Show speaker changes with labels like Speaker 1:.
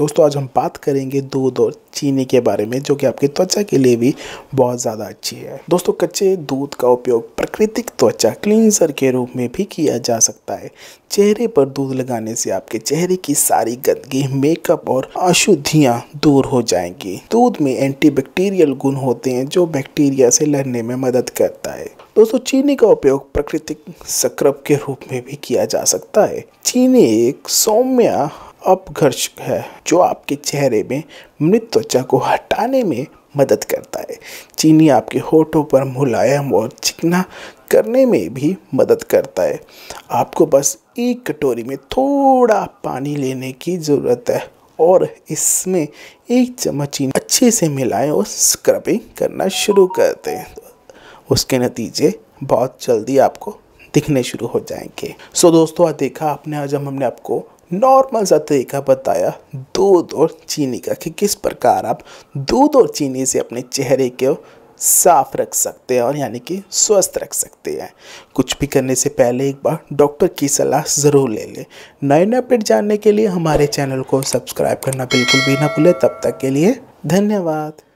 Speaker 1: दोस्तों आज हम बात करेंगे दूध और चीनी के बारे में जो कि आपकी त्वचा के लिए भी बहुत ज़्यादा अच्छी है दोस्तों कच्चे दूध का उपयोग प्राकृतिक त्वचा क्लींजर के रूप में भी किया जा सकता है चेहरे पर दूध लगाने से आपके चेहरे की सारी गंदगी मेकअप और अशुद्धियाँ दूर हो जाएंगी दूध में एंटीबैक्टीरियल गुण होते हैं जो बैक्टीरिया से लड़ने में मदद करता है दोस्तों चीनी का उपयोग प्राकृतिक सक्रब के रूप में भी किया जा सकता है चीनी एक सौम्य अपघर्षक है जो आपके चेहरे में मृत त्वचा को हटाने में मदद करता है चीनी आपके होठों पर मुलायम और चिकना करने में भी मदद करता है आपको बस एक कटोरी में थोड़ा पानी लेने की ज़रूरत है और इसमें एक चम्मच चीनी अच्छे से मिलाएं और स्क्रबिंग करना शुरू कर दें उसके नतीजे बहुत जल्दी आपको दिखने शुरू हो जाएंगे सो so, दोस्तों आज देखा आपने आज हम हमने आपको नॉर्मल सा तरीका बताया दूध और चीनी का कि किस प्रकार आप दूध और चीनी से अपने चेहरे को साफ रख सकते हैं और यानी कि स्वस्थ रख सकते हैं कुछ भी करने से पहले एक बार डॉक्टर की सलाह ज़रूर ले लें नए नए अपडेट जानने के लिए हमारे चैनल को सब्सक्राइब करना बिल्कुल भी ना भूलें तब तक के लिए धन्यवाद